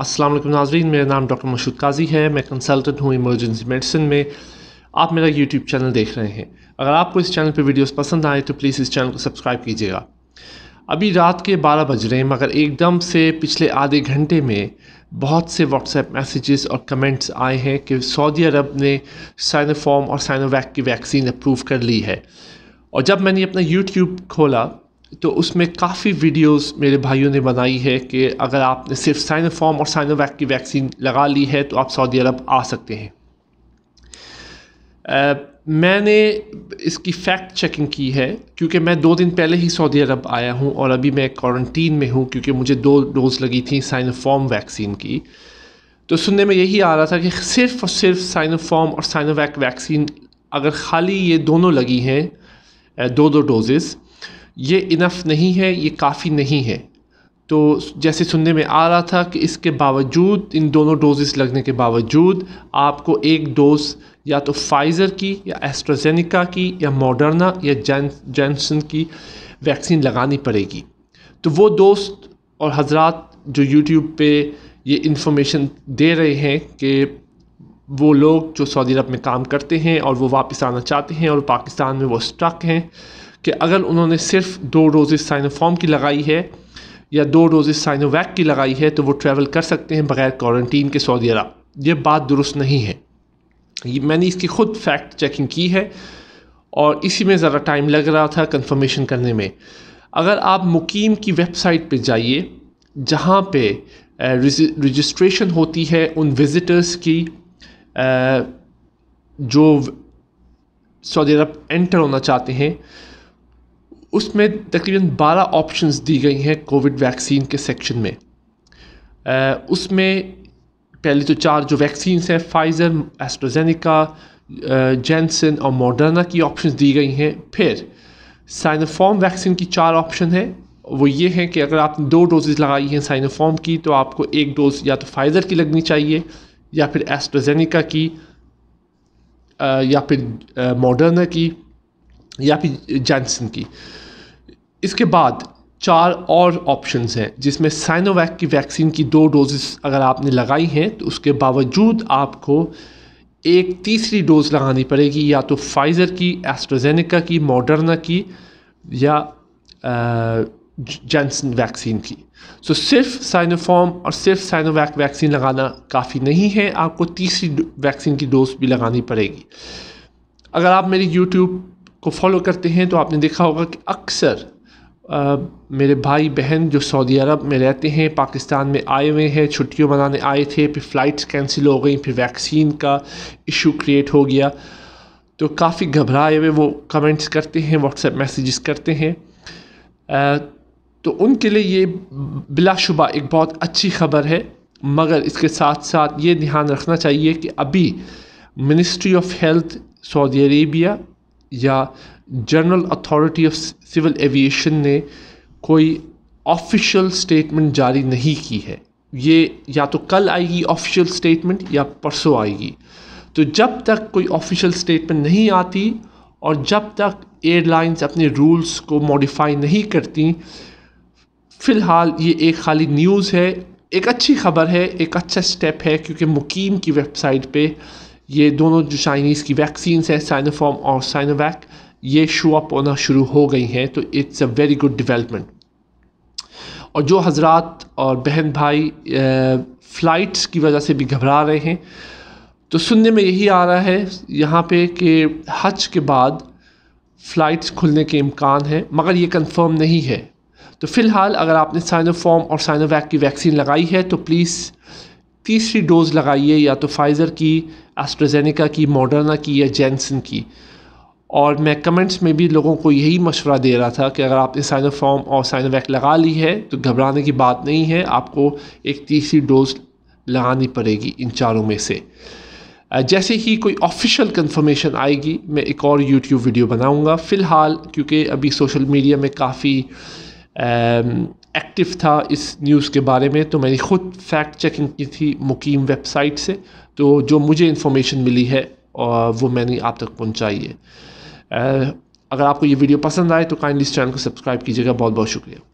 असल नाजरीन मेरा नाम डॉक्टर मशूद काजी है मैं कंसल्टेंट हूँ इमरजेंसी मेडिसिन में आप मेरा यूट्यूब चैनल देख रहे हैं अगर आपको इस चैनल पर वीडियोस पसंद आए तो प्लीज़ इस चैनल को सब्सक्राइब कीजिएगा अभी रात के 12 बज रहे हैं मगर एकदम से पिछले आधे घंटे में बहुत से व्हाट्सएप मैसेजेस और कमेंट्स आए हैं कि सऊदी अरब ने साइनोफॉर्म और साइनोवैक की वैक्सीन अप्रूव कर ली है और जब मैंने अपना यूट्यूब खोला तो उसमें काफ़ी वीडियोस मेरे भाइयों ने बनाई है कि अगर आपने सिर्फ साइनोफॉर्म और साइनोवैक की वैक्सीन लगा ली है तो आप सऊदी अरब आ सकते हैं आ, मैंने इसकी फैक्ट चेकिंग की है क्योंकि मैं दो दिन पहले ही सऊदी अरब आया हूँ और अभी मैं क्वारंटीन में हूँ क्योंकि मुझे दो डोज लगी थी साइनोफॉर्म वैक्सीन की तो सुनने में यही आ रहा था कि सिर्फ और सिर्फ साइनोफॉर्म और साइनोवैक वैक्सीन अगर खाली ये दोनों लगी हैं दो दो डोजेज़ ये इनफ़ नहीं है ये काफ़ी नहीं है तो जैसे सुनने में आ रहा था कि इसके बावजूद इन दोनों डोजेस लगने के बावजूद आपको एक डोज या तो फाइज़र की या एस्ट्राजेनिका की या मॉडर्ना या जैन जैनसन की वैक्सीन लगानी पड़ेगी तो वो दोस्त और हजरात जो यूट्यूब पे ये इन्फॉर्मेशन दे रहे हैं कि वो लोग जो सऊदी अरब में काम करते हैं और वो वापस आना चाहते हैं और पाकिस्तान में वो स्ट्रक हैं कि अगर उन्होंने सिर्फ दो डोजेज साइनोफॉर्म की लगाई है या दो डोजेज साइनोवैक की लगाई है तो वो ट्रैवल कर सकते हैं बगैर क्वारंटीन के सऊदी अरब ये बात दुरुस्त नहीं है ये मैंने इसकी ख़ुद फैक्ट चेकिंग की है और इसी में ज़रा टाइम लग रहा था कंफर्मेशन करने में अगर आप मुकीम की वेबसाइट पे जाइए जहाँ पे रजिस्ट्रेशन होती है उन विज़िटर्स की जो सऊदी अरब एंटर होना चाहते हैं उसमें तकरीबन 12 ऑप्शंस दी गई हैं कोविड वैक्सीन के सेक्शन में आ, उसमें पहले तो चार जो वैक्सीन हैं फाइज़र एस्ट्राजेनिका जेंसन और मॉडर्ना की ऑप्शंस दी गई हैं फिर साइनोफॉर्म वैक्सीन की चार ऑप्शन है वो ये हैं कि अगर आपने दो डोजेज लगाई हैं साइनोफॉर्म की तो आपको एक डोज या तो फाइज़र की लगनी चाहिए या फिर एस्ट्राजेनिका की या फिर मॉडर्ना की या फिर जैनसन की इसके बाद चार और ऑप्शंस हैं जिसमें साइनोवैक की वैक्सीन की दो डोजेस अगर आपने लगाई हैं तो उसके बावजूद आपको एक तीसरी डोज लगानी पड़ेगी या तो फाइज़र की एस्ट्रोजेनिका की मॉडर्ना की या जैनसन वैक्सीन की सो so, सिर्फ साइनोफॉर्म और सिर्फ साइनोवैक वैक्सीन लगाना काफ़ी नहीं है आपको तीसरी वैक्सीन की डोज भी लगानी पड़ेगी अगर आप मेरी यूट्यूब को फॉलो करते हैं तो आपने देखा होगा कि अक्सर मेरे भाई बहन जो सऊदी अरब में रहते हैं पाकिस्तान में आए हुए हैं छुट्टियों मनाने आए थे फिर फ़्लाइट्स कैंसिल हो गई फिर वैक्सीन का इशू क्रिएट हो गया तो काफ़ी घबराए हुए वो कमेंट्स करते हैं व्हाट्सएप मैसेजेस करते हैं आ, तो उनके लिए ये बिलाशुबा एक बहुत अच्छी खबर है मगर इसके साथ साथ ये ध्यान रखना चाहिए कि अभी ministry of health Saudi Arabia या general authority of civil aviation ने कोई ऑफिशियल स्टेटमेंट जारी नहीं की है ये या तो कल आएगी ऑफिशियल स्टेटमेंट या परसों आएगी तो जब तक कोई ऑफिशियल स्टेटमेंट नहीं आती और जब तक एयरलाइंस अपने रूल्स को मॉडिफाई नहीं करती फ़िलहाल ये एक खाली न्यूज़ है एक अच्छी खबर है एक अच्छा स्टेप है क्योंकि मुकीम की वेबसाइट पे ये दोनों जो चाइनीज़ की वैक्सीन्स हैं साइनोफॉर्म और साइनोवैक ये शो अप होना शुरू हो गई हैं तो it's a very good development और जो हजरात और बहन भाई फ़्लाइट्स की वजह से भी घबरा रहे हैं तो सुनने में यही आ रहा है यहाँ पे कि हज के बाद फ़्लाइट्स खुलने के इम्कान है मगर ये कंफर्म नहीं है तो फ़िलहाल अगर आपने साइनोफॉर्म और साइनोवैक की वैक्सीन लगाई है तो प्लीज़ तीसरी डोज़ लगाइए या तो फाइज़र की एस्ट्रोजेनिका की मॉडर्ना की या जेंसन की और मैं कमेंट्स में भी लोगों को यही मशवरा दे रहा था कि अगर आपने साइनोफॉर्म और साइनोवैक लगा ली है तो घबराने की बात नहीं है आपको एक तीसरी डोज लगानी पड़ेगी इन चारों में से जैसे ही कोई ऑफिशियल कंफर्मेशन आएगी मैं एक और यूट्यूब वीडियो बनाऊंगा फ़िलहाल क्योंकि अभी सोशल मीडिया में काफ़ी एक्टिव था इस न्यूज़ के बारे में तो मैंने ख़ुद फैक्ट चेकिंग की थी मुकीम वेबसाइट से तो जो मुझे इन्फॉर्मेशन मिली है और वो मैंने आप तक पहुँचाई है अगर आपको ये वीडियो पसंद आए तो काइंडली इस चैनल को सब्सक्राइब कीजिएगा बहुत बहुत शुक्रिया